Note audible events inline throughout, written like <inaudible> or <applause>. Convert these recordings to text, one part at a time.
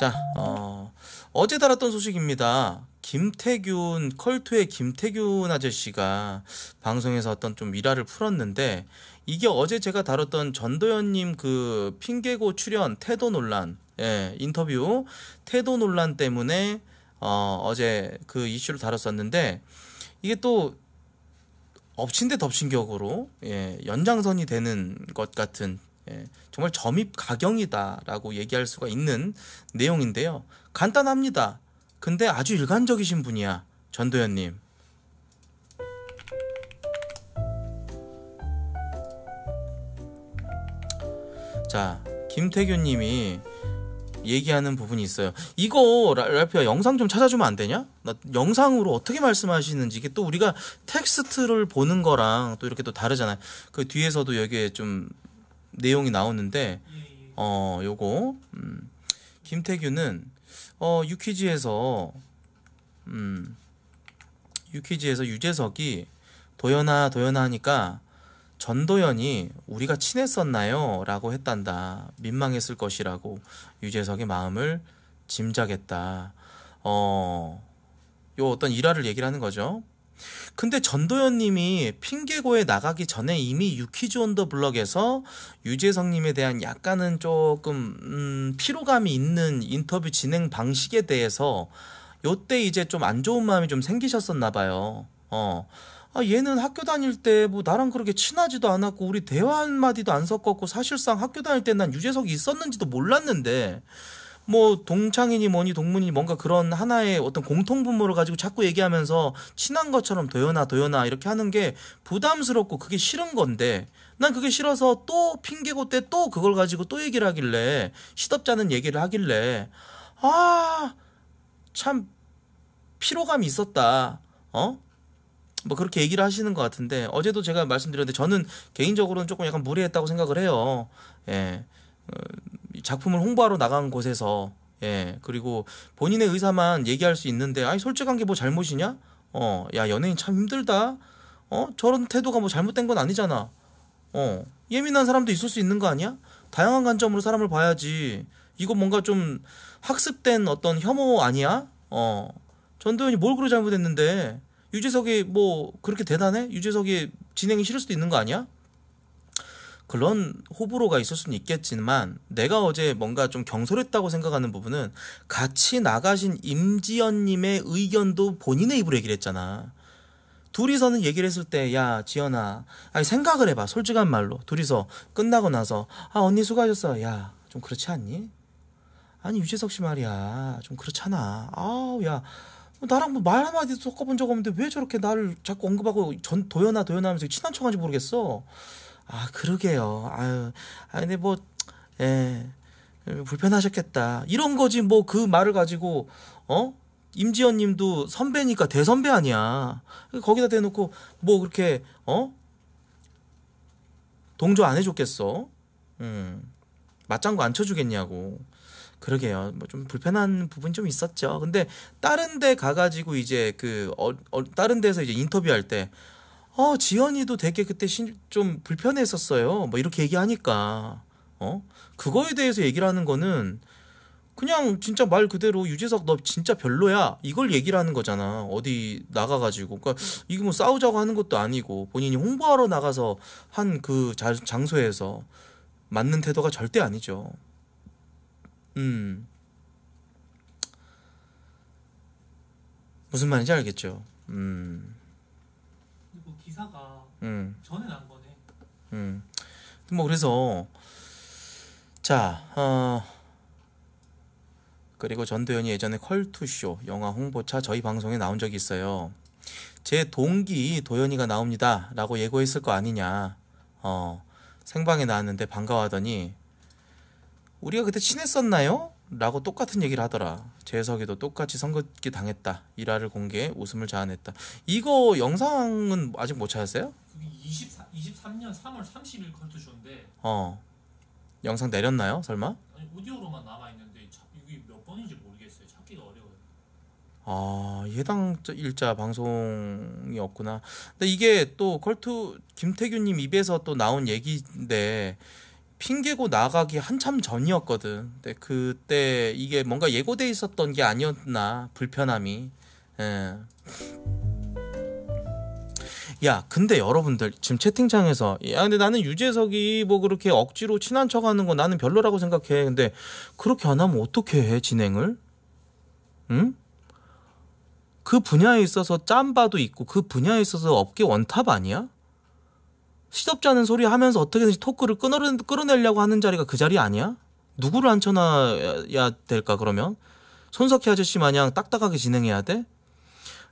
자, 어, 어제 달았던 소식입니다. 김태균, 컬투의 김태균 아저씨가 방송에서 어떤 좀 미라를 풀었는데, 이게 어제 제가 다뤘던 전도연님 그 핑계고 출연, 태도 논란, 예, 인터뷰, 태도 논란 때문에, 어, 어제 그 이슈를 다뤘었는데, 이게 또, 엎친 데 덮친 격으로, 예, 연장선이 되는 것 같은 예, 정말 점입 가경이다라고 얘기할 수가 있는 내용인데요. 간단합니다. 근데 아주 일관적이신 분이야. 전도연님. 자, 김태균님이 얘기하는 부분이 있어요. 이거 랄피야 영상 좀 찾아주면 안 되냐? 나 영상으로 어떻게 말씀하시는지 이게 또 우리가 텍스트를 보는 거랑 또 이렇게 또 다르잖아요. 그 뒤에서도 여기에 좀 내용이 나오는데 예, 예. 어 요거 음, 김태규는 어 유퀴즈에서 음 유퀴즈에서 유재석이 도연아 도연아 하니까 전도연이 우리가 친했었나요? 라고 했단다. 민망했을 것이라고 유재석의 마음을 짐작했다. 어, 요 어떤 일화를 얘기를 하는 거죠. 근데 전도연님이 핑계고에 나가기 전에 이미 유키즈 온 더 블럭에서 유재석님에 대한 약간은 조금 음, 피로감이 있는 인터뷰 진행 방식에 대해서 요때 이제 좀 안 좋은 마음이 좀 생기셨었나 봐요. 어. 아, 얘는 학교 다닐 때 뭐 나랑 그렇게 친하지도 않았고 우리 대화 한마디도 안 섞었고 사실상 학교 다닐 때 난 유재석이 있었는지도 몰랐는데 뭐 동창이니 뭐니 동문이니 뭔가 그런 하나의 어떤 공통분모를 가지고 자꾸 얘기하면서 친한 것처럼 도연아 도연아 이렇게 하는 게 부담스럽고 그게 싫은 건데 난 그게 싫어서 또 핑계고 때 또 그걸 가지고 또 얘기를 하길래 시덥잖은 얘기를 하길래 아 참 피로감이 있었다 어? 뭐 그렇게 얘기를 하시는 것 같은데 어제도 제가 말씀드렸는데 저는 개인적으로는 조금 약간 무리했다고 생각을 해요. 예. 어, 작품을 홍보하러 나간 곳에서 예 그리고 본인의 의사만 얘기할 수 있는데 아니 솔직한 게 뭐 잘못이냐 어야 연예인 참 힘들다 어 저런 태도가 뭐 잘못된 건 아니잖아 어 예민한 사람도 있을 수 있는 거 아니야 다양한 관점으로 사람을 봐야지 이거 뭔가 좀 학습된 어떤 혐오 아니야 어 전도연이 뭘 그로 잘못했는데 유재석이 뭐 그렇게 대단해 유재석이 진행이 싫을 수도 있는 거 아니야 그런 호불호가 있을 수는 있겠지만 내가 어제 뭔가 좀 경솔했다고 생각하는 부분은 같이 나가신 임지연님의 의견도 본인의 입으로 얘기를 했잖아. 둘이서는 얘기를 했을 때, 야, 지연아, 아니, 생각을 해봐. 솔직한 말로. 둘이서 끝나고 나서, 아, 언니 수고하셨어. 야, 좀 그렇지 않니? 아니, 유재석 씨 말이야. 좀 그렇잖아. 아우, 야. 뭐 나랑 뭐 말 한마디 섞어본 적 없는데 왜 저렇게 나를 자꾸 언급하고 전 도연아 도연아 하면서 친한 척한지 모르겠어. 아, 그러게요. 아유, 아, 근데 뭐, 예, 불편하셨겠다. 이런 거지, 뭐, 그 말을 가지고, 어? 임지연 님도 선배니까 대선배 아니야. 거기다 대놓고, 뭐, 그렇게, 어? 동조 안 해줬겠어? 음, 맞장구 안 쳐주겠냐고. 그러게요. 뭐 좀 불편한 부분 이좀 있었죠. 근데 다른 데 가가지고 이제 그, 어, 어, 다른 데서 이제 인터뷰할 때, 어, 지연이도 되게 그때 좀 불편했었어요. 뭐 이렇게 얘기하니까. 어? 그거에 대해서 얘기를 하는 거는 그냥 진짜 말 그대로 유재석 너 진짜 별로야 이걸 얘기를 하는 거잖아 어디 나가가지고 그러니까 이게 뭐 싸우자고 하는 것도 아니고 본인이 홍보하러 나가서 한 그 장소에서 맞는 태도가 절대 아니죠 음 무슨 말인지 알겠죠 음 기사가 음. 전에 난 거네. 음. 뭐 그래서 자 어. 그리고 전도연이 예전에 컬투쇼 영화 홍보차 저희 방송에 나온 적이 있어요. 제 동기 도연이가 나옵니다. 라고 예고했을 거 아니냐. 어, 생방에 나왔는데 반가워하더니 우리가 그때 친했었나요? 라고 똑같은 얘기를 하더라. 재석이도 똑같이 선긋기 당했다. 일화를 공개해 웃음을 자아냈다. 이거 영상은 아직 못 찾았어요? 24, 23년 3월 30일 컨트쇼인데 어. 영상 내렸나요? 설마? 아니 오디오로만 남아 있는데 이게 몇 번인지 모르겠어요. 찾기가 어려워요. 아 해당 일자 방송이 없구나. 근데 이게 또 컬투 김태균님 입에서 또 나온 얘기인데 핑계고 나가기 한참 전이었거든. 근데 그때 이게 뭔가 예고돼 있었던 게 아니었나 불편함이. 예. 야, 근데 여러분들 지금 채팅창에서 야, 근데 나는 유재석이 뭐 그렇게 억지로 친한 척하는 거 나는 별로라고 생각해. 근데 그렇게 안 하면 어떻게 해 진행을? 응? 그 분야에 있어서 짬바도 있고 그 분야에 있어서 업계 원탑 아니야? 시덥지 않은 소리 하면서 어떻게든지 토크를 끊어내, 끌어내려고 하는 자리가 그 자리 아니야? 누구를 앉혀놔야 될까 그러면? 손석희 아저씨 마냥 딱딱하게 진행해야 돼?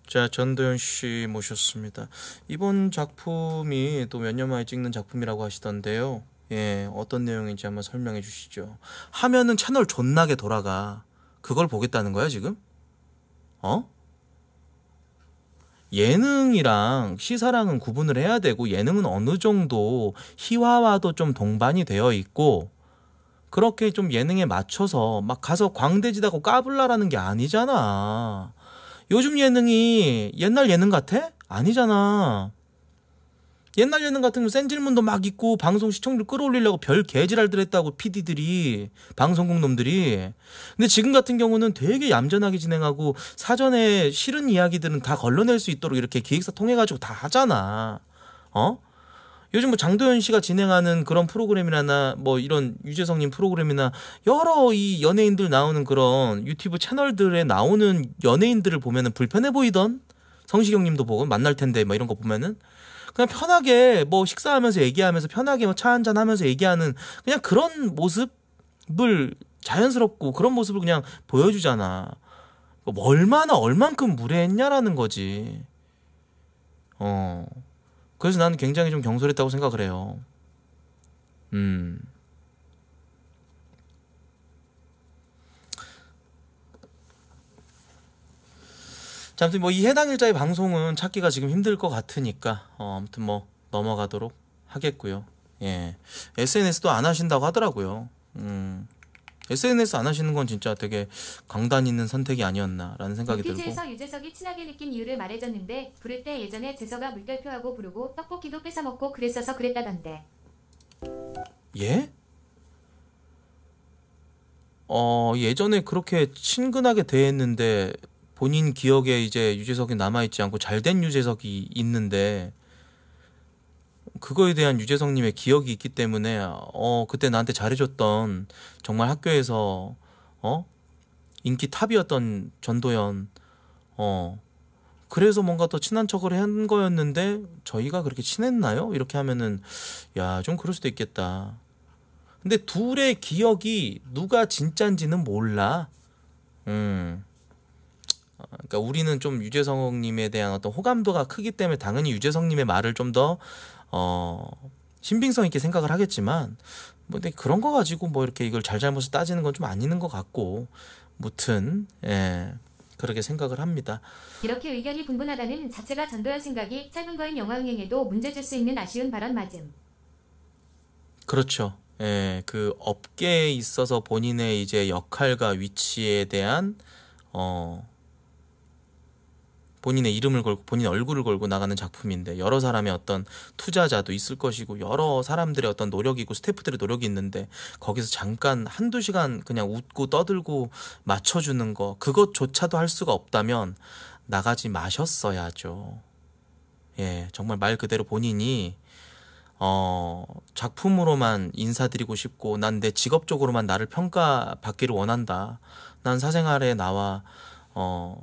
자 전도연 씨 모셨습니다. 이번 작품이 또 몇 년 만에 찍는 작품이라고 하시던데요. 예, 어떤 내용인지 한번 설명해 주시죠. 하면은 채널 존나게 돌아가. 그걸 보겠다는 거야 지금? 어? 예능이랑 시사랑은 구분을 해야 되고 예능은 어느 정도 희화와도 좀 동반이 되어 있고 그렇게 좀 예능에 맞춰서 막 가서 광대지다고 까불라라는 게 아니잖아. 요즘 예능이 옛날 예능 같아? 아니잖아. 옛날 예능 같은 경센 질문도 막 있고 방송 시청률 끌어올리려고 별 개지랄들 했다고 PD들이 방송국 놈들이 근데 지금 같은 경우는 되게 얌전하게 진행하고 사전에 싫은 이야기들은 다 걸러낼 수 있도록 이렇게 기획사 통해 가지고 다 하잖아 어 요즘 뭐 장도연 씨가 진행하는 그런 프로그램이나 뭐 이런 유재석님 프로그램이나 여러 이 연예인들 나오는 그런 유튜브 채널들에 나오는 연예인들을 보면은 불편해 보이던 성시경님도 보고 만날 텐데 뭐 이런 거 보면은 그냥 편하게 뭐 식사하면서 얘기하면서 편하게 뭐차 한잔 하면서 얘기하는 그냥 그런 모습을 자연스럽고 그런 모습을 그냥 보여주잖아. 뭐 얼마나 얼만큼 무례했냐라는 거지. 어. 그래서 나는 굉장히 좀 경솔했다고 생각을 해요. 음. 자, 아무튼 뭐이 해당 일자의 방송은 찾기가 지금 힘들 것 같으니까 어, 아무튼 뭐 넘어가도록 하겠고요. 예. SNS도 안 하신다고 하더라고요. 음. SNS 안 하시는 건 진짜 되게 강단 있는 선택이 아니었나라는 생각이 들고 피지에서 유재석이 친하게 느낀 이유를 말해줬는데 부를 때 예전에 재석아 물결표하고 부르고 떡볶이도 뺏어먹고 그랬어서 그랬다던데 예? 어 예전에 그렇게 친근하게 대했는데 본인 기억에 이제 유재석이 남아있지 않고 잘된 유재석이 있는데 그거에 대한 유재석님의 기억이 있기 때문에 어 그때 나한테 잘해줬던 정말 학교에서 어 인기 탑이었던 전도연 어 그래서 뭔가 더 친한 척을 한 거였는데 저희가 그렇게 친했나요? 이렇게 하면은 야 좀 그럴 수도 있겠다. 근데 둘의 기억이 누가 진짠지는 몰라. 음. 어, 그러니까 우리는 좀 유재석님에 대한 어떤 호감도가 크기 때문에 당연히 유재석님의 말을 좀더 어, 신빙성 있게 생각을 하겠지만 뭐 근데 그런 거 가지고 뭐 이렇게 이걸 잘잘못을 따지는 건 좀 아니는 것 같고 무튼 예. 그렇게 생각을 합니다. 이렇게 의견이 분분하다는 자체가 전도연 생각이 짧은 거인 영화응행에도 문제 줄수 있는 아쉬운 발언 맞음. 그렇죠. 예, 그 업계에 있어서 본인의 이제 역할과 위치에 대한 어 본인의 이름을 걸고 본인 의 얼굴을 걸고 나가는 작품인데 여러 사람의 어떤 투자자도 있을 것이고 여러 사람들의 어떤 노력이고 스태프들의 노력이 있는데 거기서 잠깐 한두 시간 그냥 웃고 떠들고 맞춰주는 거 그것조차도 할 수가 없다면 나가지 마셨어야죠. 예, 정말 말 그대로 본인이 어, 작품으로만 인사드리고 싶고, 난 내 직업적으로만 나를 평가받기를 원한다. 난 사생활에 나와, 어,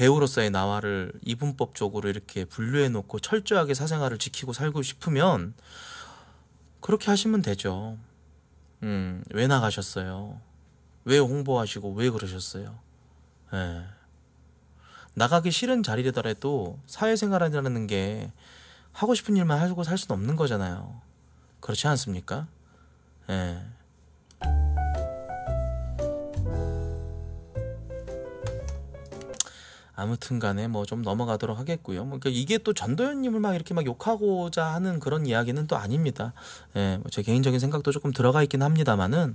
배우로서의 나와를 이분법적으로 이렇게 분류해 놓고 철저하게 사생활을 지키고 살고 싶으면 그렇게 하시면 되죠. 음, 왜 나가셨어요? 왜 홍보하시고 왜 그러셨어요? 예. 나가기 싫은 자리라더라도 사회생활이라는 게 하고 싶은 일만 하고 살 수는 없는 거잖아요. 그렇지 않습니까? 예. 아무튼 간에 뭐 좀 넘어가도록 하겠고요. 뭐 그러니까 이게 또 전도연님을 막 이렇게 막 욕하고자 하는 그런 이야기는 또 아닙니다. 예, 뭐 제 개인적인 생각도 조금 들어가 있긴 합니다만은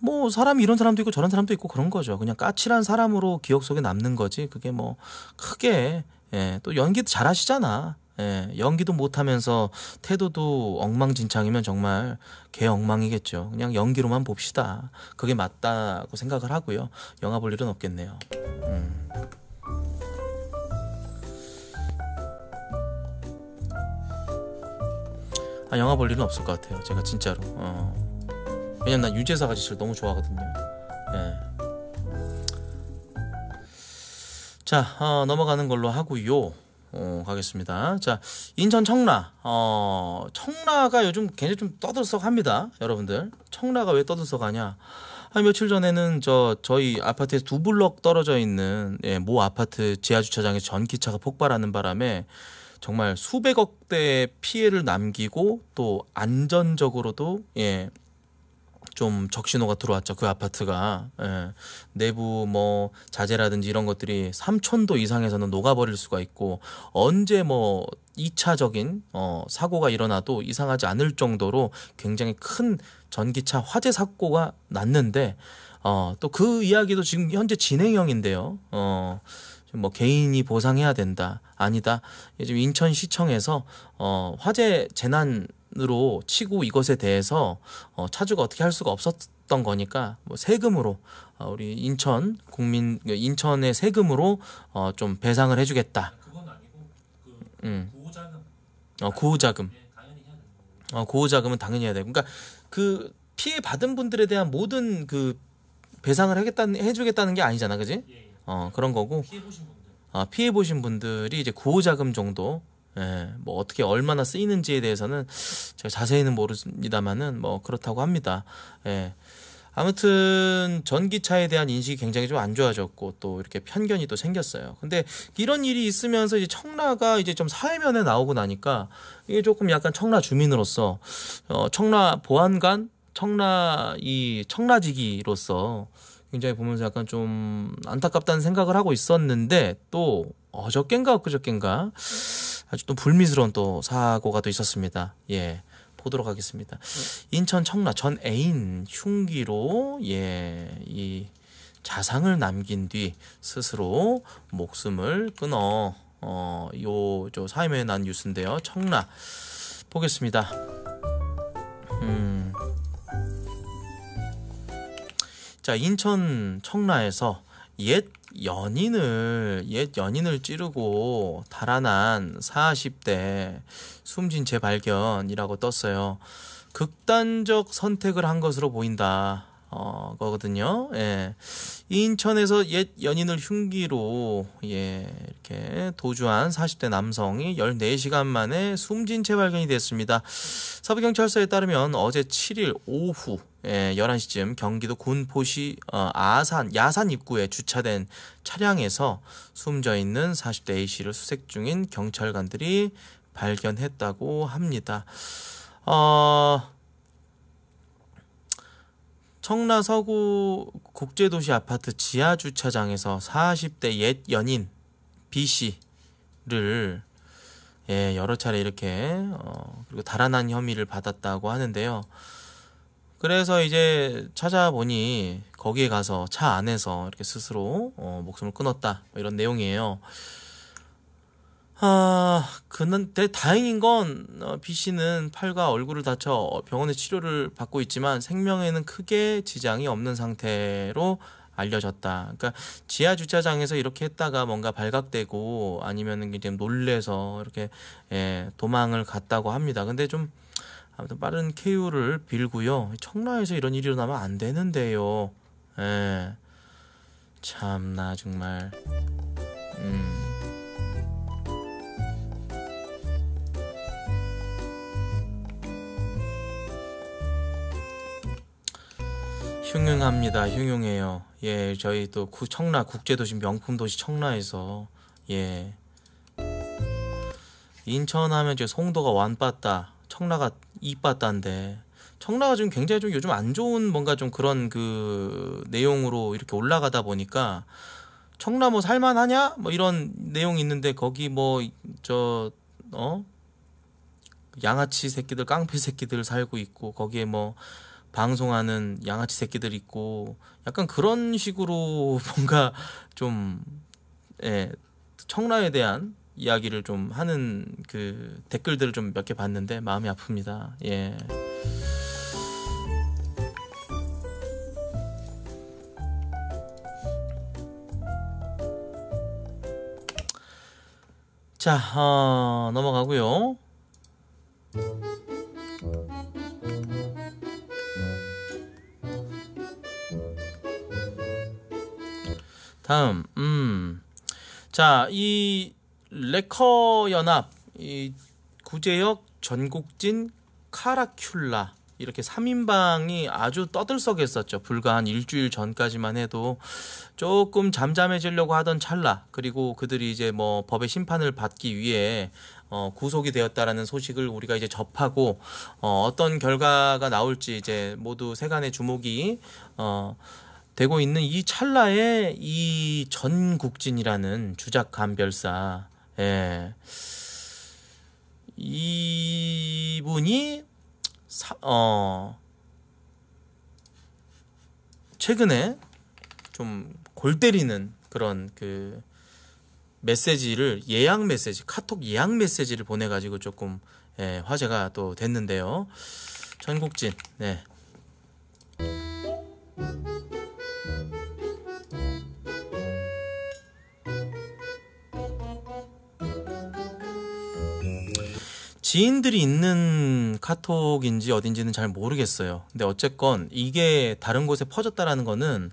뭐 사람이 이런 사람도 있고 저런 사람도 있고 그런 거죠. 그냥 까칠한 사람으로 기억 속에 남는 거지. 그게 뭐 크게 예, 또 연기 도잘 하시잖아. 예, 연기도 못하면서 태도도 엉망진창이면 정말 개엉망이겠죠. 그냥 연기로만 봅시다. 그게 맞다고 생각을 하고요. 영화 볼 일은 없겠네요. 음. 아 영화 볼 일은 없을 것 같아요 제가 진짜로 어. 왜냐면 난 유재석 아저씨를 너무 좋아하거든요 예. 자 어, 넘어가는 걸로 하고요 어, 가겠습니다. 자, 인천 청라. 어, 청라가 요즘 굉장히 좀 떠들썩합니다. 여러분들. 청라가 왜 떠들썩하냐. 한 며칠 전에는 저 저희 아파트에서 두 블럭 떨어져 있는 예, 모 아파트 지하 주차장에 전기차가 폭발하는 바람에 정말 수백억 대의 피해를 남기고 또 안전적으로도 예. 좀 적신호가 들어왔죠 그 아파트가 예. 내부 뭐 자재라든지 이런 것들이 3천도 이상에서는 녹아버릴 수가 있고 언제 뭐 2차적인 어, 사고가 일어나도 이상하지 않을 정도로 굉장히 큰 전기차 화재 사고가 났는데 어, 또 그 이야기도 지금 현재 진행형인데요. 어, 뭐 개인이 보상해야 된다 아니다 지금 인천시청에서 어, 화재 재난 으로 치고 이것에 대해서 어, 차주가 어떻게 할 수가 없었던 거니까 뭐 세금으로 어, 우리 인천 국민 인천의 세금으로 어, 좀 배상을 해주겠다. 그 음. 어, 고호자금. 어, 고호자금은 당연히 해야 돼. 고 그러니까 그 피해 받은 분들에 대한 모든 그 배상을 하겠다는 해주겠다는 게 아니잖아, 그지? 예, 예. 어 그런 거고. 피아 피해 보신 분들이 이제 구호자금 정도. 예, 뭐 어떻게 얼마나 쓰이는지에 대해서는 제가 자세히는 모릅니다만은 뭐 그렇다고 합니다. 예. 아무튼 전기차에 대한 인식이 굉장히 좀 안 좋아졌고 또 이렇게 편견이 또 생겼어요. 근데 이런 일이 있으면서 이제 청라가 이제 좀 사회면에 나오고 나니까 이게 조금 약간 청라 주민으로서 어 청라 보안관, 청라 이 청라지기로서 굉장히 보면서 약간 좀 안타깝다는 생각을 하고 있었는데 또 어저껜가 엊그저껜가 아주 또 불미스러운 또 사고가 또 있었습니다. 예. 보도록 하겠습니다. 인천 청라 전 애인 흉기로 예 이 자상을 남긴 뒤 스스로 목숨을 끊어 어, 요저 사임에 난 뉴스인데요. 청라 보겠습니다. 음. 자, 인천 청라에서 옛 연인을 옛 연인을 찌르고 달아난 40대 숨진 재발견이라고 떴어요. 극단적 선택을 한 것으로 보인다. 어, 거거든요. 예. 인천에서 옛 연인을 흉기로 예, 이렇게 도주한 40대 남성이 14시간 만에 숨진 채 발견이 됐습니다. 서부경찰서에 따르면 어제 7일 오후 예, 11시쯤 경기도 군포시 어, 아산 야산 입구에 주차된 차량에서 숨져 있는 40대 A씨를 수색 중인 경찰관들이 발견했다고 합니다. 어, 청라 서구 국제도시 아파트 지하 주차장에서 40대 옛 연인 B 씨를 예, 여러 차례 이렇게 어, 그리고 달아난 혐의를 받았다고 하는데요. 그래서 이제 찾아보니 거기에 가서 차 안에서 이렇게 스스로 어, 목숨을 끊었다 뭐 이런 내용이에요. 아, 그런데 다행인 건 어, B 씨는 팔과 얼굴을 다쳐 병원에 치료를 받고 있지만 생명에는 크게 지장이 없는 상태로 알려졌다. 그러니까 지하 주차장에서 이렇게 했다가 뭔가 발각되고 아니면은 이제 놀래서 이렇게 예, 도망을 갔다고 합니다. 근데 좀 아무튼 빠른 k 유를 빌고요. 청라에서 이런 일이 일어나면 안 되는데요. 예. 참나 정말. 음. 흉흉합니다. 흉흉해요. 예, 저희 또 구, 청라 국제도시 명품 도시 청라에서 예. 인천 하면 제 송도가 완빠따, 청라가 이빠따인데 청라가 지금 굉장히 좀 요즘 안 좋은 뭔가 좀 그런 그 내용으로 이렇게 올라가다 보니까 청라 뭐 살만하냐 뭐 이런 내용이 있는데 거기 뭐 저 어 양아치 새끼들 깡패 새끼들 살고 있고 거기에 뭐 방송하는 양아치 새끼들 있고 약간 그런 식으로 <laughs> 뭔가 좀 예, 청라에 대한 이야기를 좀 하는 그 댓글들을 좀 몇 개 봤는데 마음이 아픕니다. 예. 자, 어, 넘어가고요. 다음, 음. 자, 이 레커 연합, 이 구제역 전국진 카라큘라 이렇게 3인방이 아주 떠들썩했었죠. 불과 한 일주일 전까지만 해도 조금 잠잠해지려고 하던 찰나 그리고 그들이 이제 뭐 법의 심판을 받기 위해 어, 구속이 되었다라는 소식을 우리가 이제 접하고 어, 어떤 결과가 나올지 이제 모두 세간의 주목이 어, 되고 있는 이 찰나에 이 전국진이라는 주작 감별사 예. 이분이 사, 어 최근에 좀 골 때리는 그런 그 메시지를 예약 메시지 카톡 예약 메시지를 보내 가지고 조금 예, 화제가 또 됐는데요. 전국진. 네. 지인들이 있는 카톡인지 어딘지는 잘 모르겠어요. 근데 어쨌건 이게 다른 곳에 퍼졌다라는 거는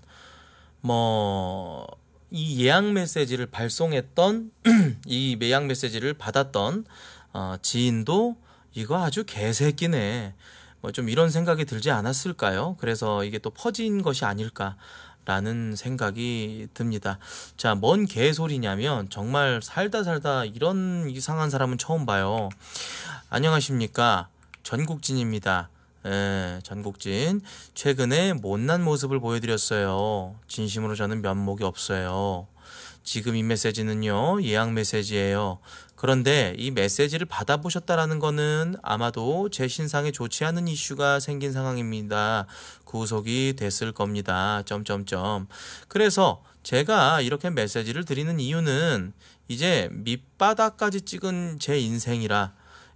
뭐 이 예약 메시지를 발송했던 <clears throat> 이매약 메시지를 받았던 어, 지인도 이거 아주 개새끼네. 뭐 좀 이런 생각이 들지 않았을까요? 그래서 이게 또 퍼진 것이 아닐까. 라는 생각이 듭니다. 자, 뭔 개소리냐면 정말 살다 살다 이런 이상한 사람은 처음 봐요. 안녕하십니까. 전국진입니다. 예, 전국진. 최근에 못난 모습을 보여드렸어요. 진심으로 저는 면목이 없어요. 지금 이 메시지는요, 예약 메시지예요. 그런데 이 메시지를 받아보셨다라는 거는 아마도 제 신상에 좋지 않은 이슈가 생긴 상황입니다. 구속이 그 됐을 겁니다. 점점점. 그래서 제가 이렇게 메시지를 드리는 이유는 이제 밑바닥까지 찍은 제 인생이라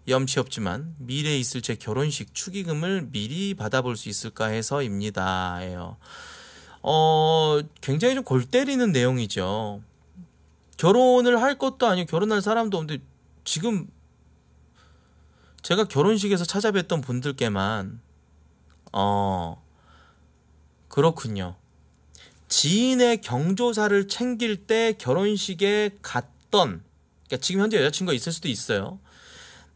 염치 없지만 미래에 있을 제 결혼식 축의금을 미리 받아볼 수 있을까 해서입니다. 어, 굉장히 좀골 때리는 내용이죠. 결혼을 할 것도 아니고 결혼할 사람도 없는데 지금 제가 결혼식에서 찾아뵀던 분들께만 어 그렇군요. 지인의 경조사를 챙길 때 결혼식에 갔던 그러니까 지금 현재 여자친구가 있을 수도 있어요.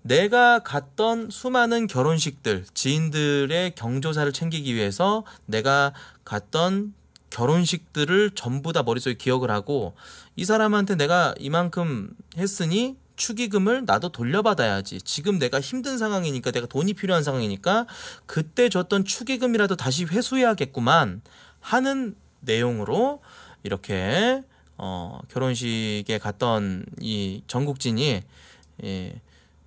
내가 갔던 수많은 결혼식들, 지인들의 경조사를 챙기기 위해서 내가 갔던 결혼식들을 전부 다 머릿속에 기억을 하고 이 사람한테 내가 이만큼 했으니 축의금을 나도 돌려받아야지. 지금 내가 힘든 상황이니까 내가 돈이 필요한 상황이니까 그때 줬던 축의금이라도 다시 회수해야겠구만 하는 내용으로 이렇게 어 결혼식에 갔던 이 전국진이 예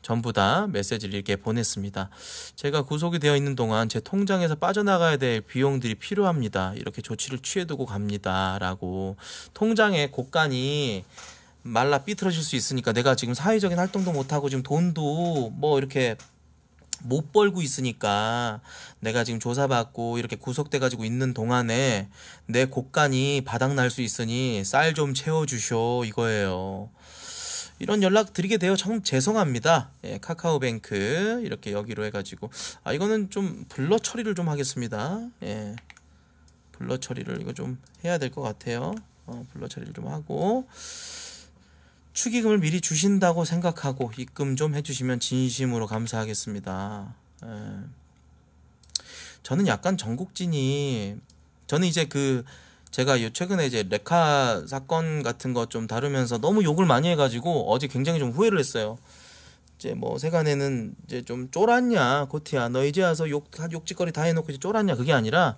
전부 다 메시지를 이렇게 보냈습니다. 제가 구속이 되어 있는 동안 제 통장에서 빠져나가야 될 비용들이 필요합니다. 이렇게 조치를 취해두고 갑니다. 라고 통장에 곳간이 말라 삐뚤어질 수 있으니까 내가 지금 사회적인 활동도 못하고 지금 돈도 뭐 이렇게 못 벌고 있으니까 내가 지금 조사받고 이렇게 구속돼 가지고 있는 동안에 내 곳간이 바닥날 수 있으니 쌀 좀 채워 주쇼 이거예요. 이런 연락 드리게 되어 참 죄송합니다. 예, 카카오뱅크 이렇게 여기로 해가지고 아 이거는 좀 블러 처리를 좀 하겠습니다. 예, 블러 처리를 이거 좀 해야 될 것 같아요. 어, 블러 처리를 좀 하고 축의금을 미리 주신다고 생각하고 입금 좀 해주시면 진심으로 감사하겠습니다. 예. 저는 약간 전국진이 저는 이제 그 제가 요 최근에 이제 레카 사건 같은 것 좀 다루면서 너무 욕을 많이 해가지고 어제 굉장히 좀 후회를 했어요. 이제 뭐 세간에는 이제 좀 쫄았냐 코티야 너 이제 와서 욕 욕짓거리 다 해놓고 이제 쫄았냐 그게 아니라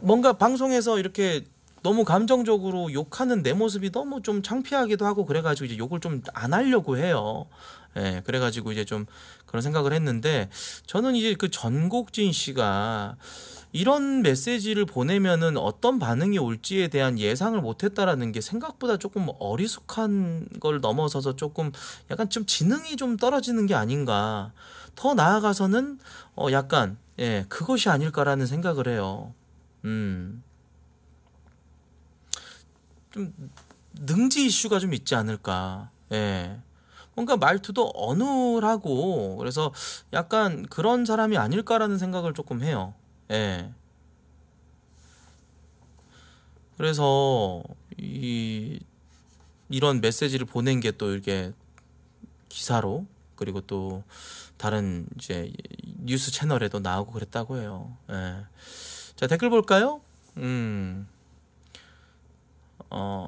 뭔가 방송에서 이렇게 너무 감정적으로 욕하는 내 모습이 너무 좀 창피하기도 하고 그래가지고 이제 욕을 좀 안 하려고 해요. 예, 그래가지고 이제 좀 그런 생각을 했는데 저는 이제 그 전곡진 씨가 이런 메시지를 보내면은 어떤 반응이 올지에 대한 예상을 못했다라는 게 생각보다 조금 어리숙한 걸 넘어서서 조금 약간 좀 지능이 좀 떨어지는 게 아닌가 더 나아가서는 어 약간 예 그것이 아닐까라는 생각을 해요. 음. 좀 능지 이슈가 좀 있지 않을까. 예. 뭔가 말투도 어눌하고 그래서 약간 그런 사람이 아닐까라는 생각을 조금 해요. 예. 그래서 이 이런 메시지를 보낸 게 또 이렇게 기사로 그리고 또 다른 이제 뉴스 채널에도 나오고 그랬다고 해요. 예. 자 댓글 볼까요? 음. 어.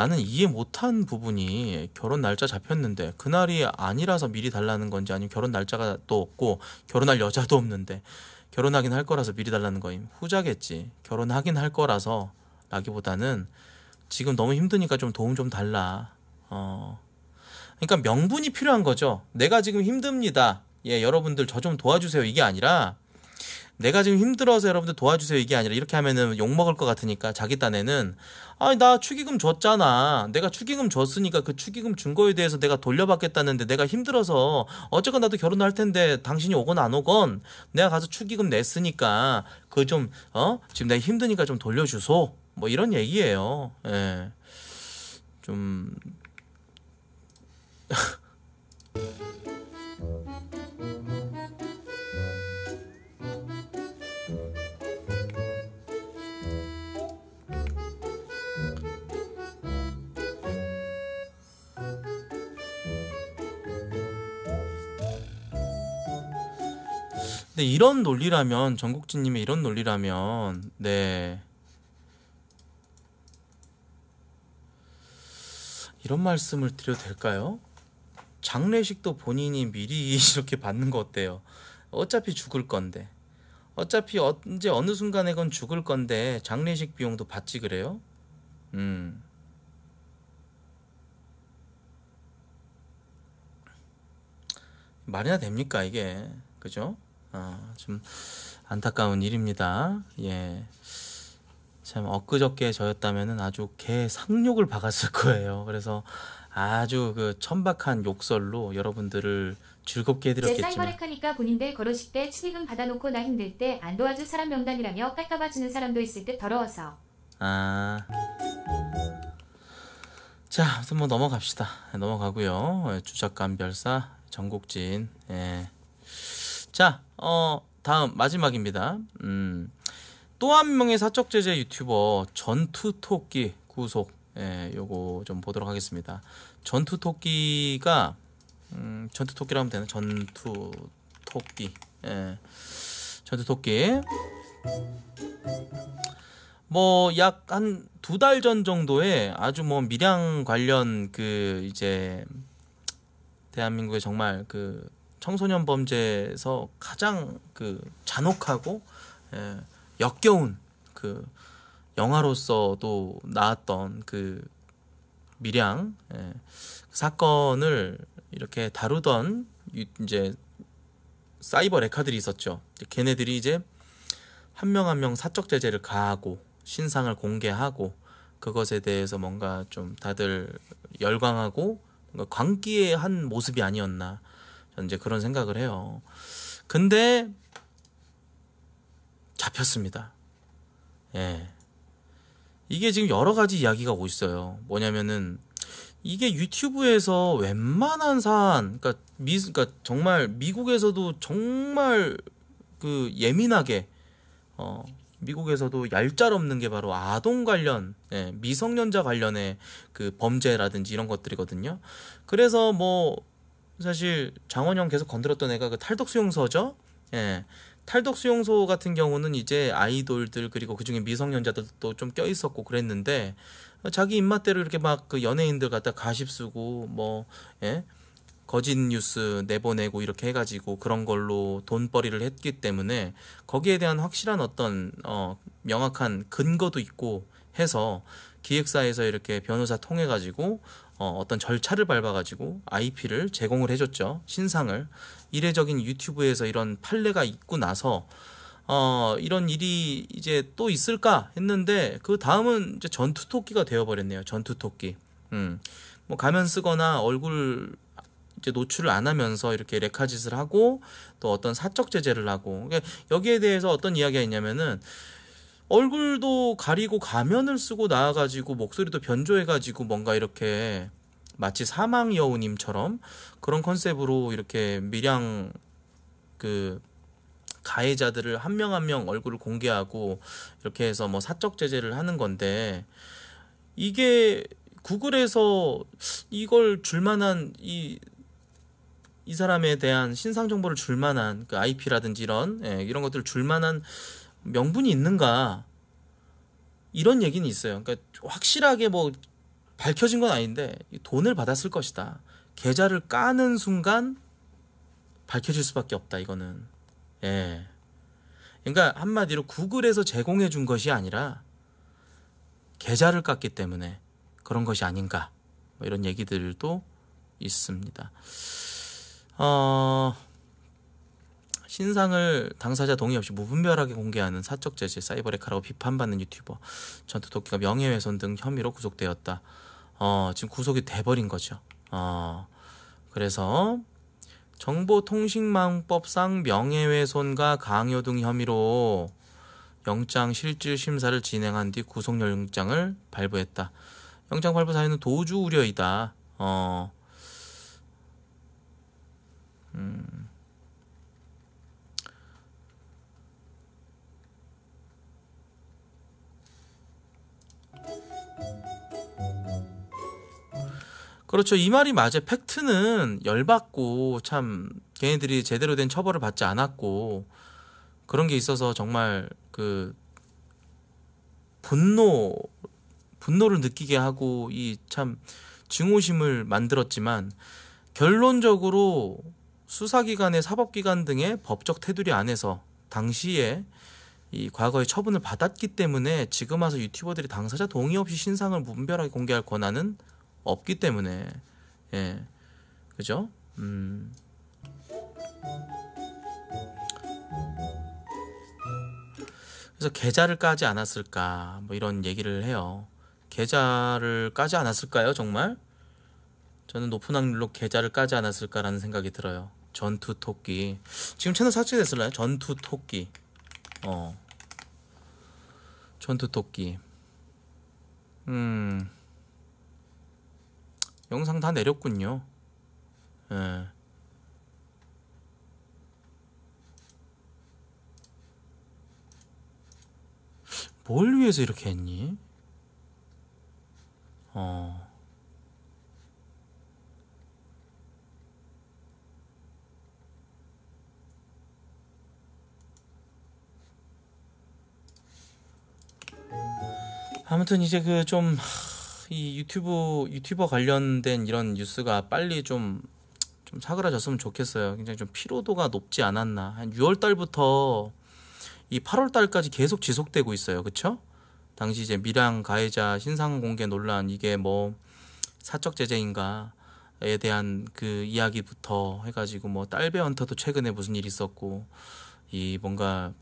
나는 이해 못한 부분이 결혼 날짜 잡혔는데 그날이 아니라서 미리 달라는 건지 아니면 결혼 날짜가 또 없고 결혼할 여자도 없는데 결혼하긴 할 거라서 미리 달라는 거임 후자겠지 결혼하긴 할 거라서 라기보다는 지금 너무 힘드니까 좀 도움 좀 달라 어 그러니까 명분이 필요한 거죠 내가 지금 힘듭니다 예 여러분들 저 좀 도와주세요 이게 아니라 내가 지금 힘들어서 여러분들 도와주세요 이게 아니라 이렇게 하면은 욕 먹을 것 같으니까 자기 딴에는 아니 나 축의금 줬잖아 내가 축의금 줬으니까 그 축의금 준 거에 대해서 내가 돌려받겠다는데 내가 힘들어서 어쨌건 나도 결혼할 텐데 당신이 오건 안 오건 내가 가서 축의금 냈으니까 그 좀어 지금 내가 힘드니까 좀 돌려주소 뭐 이런 얘기예요 예좀 <laughs> 근 네, 이런 논리라면 전국진님의 이런 논리라면 네 이런 말씀을 드려도 될까요? 장례식도 본인이 미리 <laughs> 이렇게 받는 거 어때요? 어차피 죽을 건데 어차피 언제 어느 순간에 건 죽을 건데 장례식 비용도 받지 그래요? 음. 말이나 됩니까 이게 그죠? 아, 좀 안타까운 일입니다. 예. 참 엊그저께 저였다면은 아주 개 상욕을 박았을 거예요. 그래서 아주 그 천박한 욕설로 여러분들을 즐겁게 해드렸겠지만 쌀머렉하니까 본인들 걸으실 때 축의금 받아놓고 나 힘들 때 안 도와줄 사람 명단이라며 깔까봐 주는 사람도 있을 듯 더러워서 아... 자, 아무뭐 넘어갑시다. 네, 넘어가고요. 예, 주작감 별사, 전국진, 예. 자, 어, 다음 마지막입니다. 음, 또 한 명의 사적 제재 유튜버 전투토끼 구속. 예, 요거 좀 보도록 하겠습니다. 전투토끼가 음, 전투토끼라면 되나? 전투토끼. 예. 전투토끼. 뭐 약 한 두 달 전 정도에 아주 뭐 밀양 관련 그 이제 대한민국의 정말 그 청소년 범죄에서 가장 그 잔혹하고 예, 역겨운 그 영화로서도 나왔던 그 밀양 예, 그 사건을 이렇게 다루던 이제 사이버 레카들이 있었죠. 걔네들이 이제 한명 한명 한 명 사적 제재를 가하고 신상을 공개하고 그것에 대해서 뭔가 좀 다들 열광하고 뭔가 광기의 한 모습이 아니었나 이제 그런 생각을 해요. 근데 잡혔습니다. 예. 이게 지금 여러 가지 이야기가 오고 있어요. 뭐냐면은 이게 유튜브에서 웬만한 사안, 그러니까 미, 그러니까 정말 미국에서도 정말 그 예민하게 어 미국에서도 얄짤없는 게 바로 아동 관련 예, 미성년자 관련의 그 범죄라든지 이런 것들이거든요. 그래서 뭐 사실 장원영 계속 건드렸던 애가 그 탈덕 수용소죠. 예. 탈덕 수용소 같은 경우는 이제 아이돌들 그리고 그중에 미성년자들도 좀 껴 있었고 그랬는데 자기 입맛대로 이렇게 막 그 연예인들 갖다 가십 쓰고 뭐 예? 거짓 뉴스 내보내고 이렇게 해가지고 그런 걸로 돈벌이를 했기 때문에 거기에 대한 확실한 어떤 어 명확한 근거도 있고 해서 기획사에서 이렇게 변호사 통해 가지고 어, 어떤 절차를 밟아가지고 IP를 제공을 해줬죠. 신상을. 이례적인 유튜브에서 이런 판례가 있고 나서, 어, 이런 일이 이제 또 있을까 했는데, 그 다음은 이제 전투토끼가 되어버렸네요. 전투토끼. 음. 뭐 가면 쓰거나 얼굴 이제 노출을 안 하면서 이렇게 레카짓을 하고 또 어떤 사적 제재를 하고 그러니까 여기에 대해서 어떤 이야기가 있냐면은 얼굴도 가리고 가면을 쓰고 나와가지고 목소리도 변조해가지고 뭔가 이렇게 마치 사망 여우님처럼 그런 컨셉으로 이렇게 미량 그 가해자들을 한 명 한 명 얼굴을 공개하고 이렇게 해서 뭐 사적 제재를 하는 건데 이게 구글에서 이걸 줄만한 이, 이 사람에 대한 신상 정보를 줄만한 그 IP라든지 이런 예, 이런 것들을 줄만한 명분이 있는가 이런 얘기는 있어요. 그러니까 확실하게 뭐 밝혀진 건 아닌데 돈을 받았을 것이다. 계좌를 까는 순간 밝혀질 수밖에 없다. 이거는 예. 그러니까 한마디로 구글에서 제공해 준 것이 아니라 계좌를 깠기 때문에 그런 것이 아닌가 뭐 이런 얘기들도 있습니다. 어. 신상을 당사자 동의 없이 무분별하게 공개하는 사적 재질 사이버레카라고 비판받는 유튜버 전투 토끼가 명예훼손 등 혐의로 구속되었다. 어, 지금 구속이 돼버린 거죠. 어, 그래서 정보통신망법상 명예훼손과 강요 등 혐의로 영장 실질 심사를 진행한 뒤 구속영장을 발부했다. 영장 발부 사유는 도주 우려이다. 어. 음. 그렇죠. 이 말이 맞아요. 팩트는 열받고 참 걔네들이 제대로 된 처벌을 받지 않았고 그런 게 있어서 정말 그 분노 분노를 느끼게 하고 이 참 증오심을 만들었지만 결론적으로 수사기관의 사법기관 등의 법적 테두리 안에서 당시에 이 과거의 처분을 받았기 때문에 지금 와서 유튜버들이 당사자 동의 없이 신상을 분별하게 공개할 권한은 없기 때문에 예 그죠 음 그래서 계좌를 까지 않았을까 뭐 이런 얘기를 해요 계좌를 까지 않았을까요 정말 저는 높은 확률로 계좌를 까지 않았을까라는 생각이 들어요 전투 토끼 지금 채널 삭제됐을까요 전투 토끼 어 전투 토끼 음 영상 다 내렸군요. 예. 뭘 위해서 이렇게 했니? 어. 아무튼 이제 그좀 이 유튜브 유튜버 관련된 이런 뉴스가 빨리 좀 좀 사그라졌으면 좋겠어요. 굉장히 좀 피로도가 높지 않았나. 한 6월 달부터 이 8월 달까지 계속 지속되고 있어요. 그렇죠? 당시 이제 미랑 가해자 신상 공개 논란 이게 뭐 사적 제재인가에 대한 그 이야기부터 해가지고 뭐 딸배 헌터도 최근에 무슨 일이 있었고 이 뭔가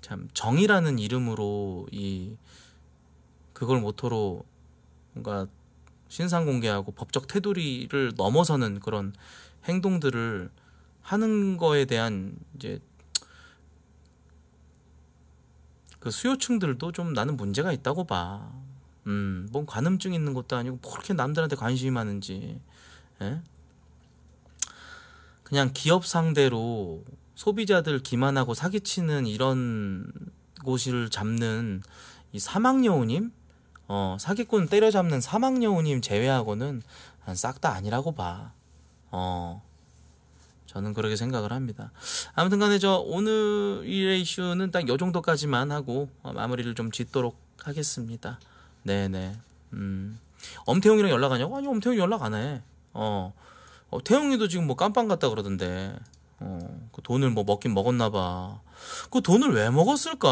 참정이라는 이름으로 이 그걸 모토로 뭔가 신상 공개하고 법적 테두리를 넘어서는 그런 행동들을 하는 거에 대한 이제 그 수요층들도 좀 나는 문제가 있다고 봐. 음, 뭔 관음증 있는 것도 아니고 뭐 그렇게 남들한테 관심이 많은지. 에? 예? 그냥 기업 상대로 소비자들 기만하고 사기치는 이런 곳을 잡는 이 사망여우님 어, 사기꾼 때려잡는 사막여우님 제외하고는 싹 다 아니라고 봐. 어. 저는 그렇게 생각을 합니다. 아무튼 간에 저 오늘의 이슈는 딱 요 정도까지만 하고 어, 마무리를 좀 짓도록 하겠습니다. 네네. 음. 엄태웅이랑 연락하냐고? 아니, 엄태웅이 연락 안 해. 어. 어 태웅이도 지금 뭐 깜빵 같다 그러던데. 어. 그 돈을 뭐 먹긴 먹었나 봐. 그 돈을 왜 먹었을까?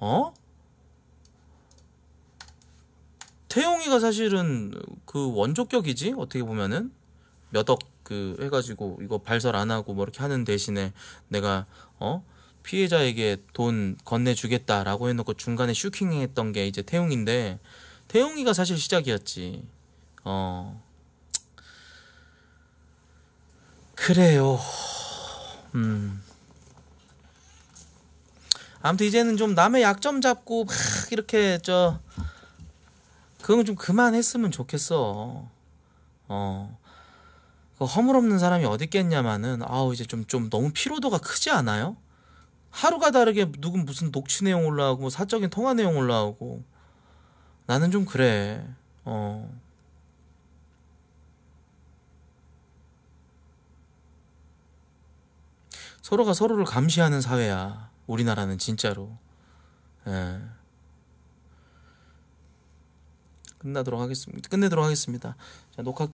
어? 태용이가 사실은 그 원조격이지 어떻게 보면은 몇 억 그 해가지고 이거 발설 안 하고 뭐 이렇게 하는 대신에 내가 어 피해자에게 돈 건네주겠다라고 해놓고 중간에 슈킹했던 게 이제 태용인데 태용이가 사실 시작이었지 어 그래요 음 아무튼 이제는 좀 남의 약점 잡고 막 이렇게 저 그건 좀 그만했으면 좋겠어. 어. 그 허물없는 사람이 어디 있겠냐마는 아우 이제 좀좀 좀 너무 피로도가 크지 않아요? 하루가 다르게 누군 무슨 녹취 내용 올라오고 뭐 사적인 통화 내용 올라오고 나는 좀 그래. 어. 서로가 서로를 감시하는 사회야. 우리나라는 진짜로. 예. 끝나도록 하겠습니다. 끝내도록 하겠습니다. 자, 녹화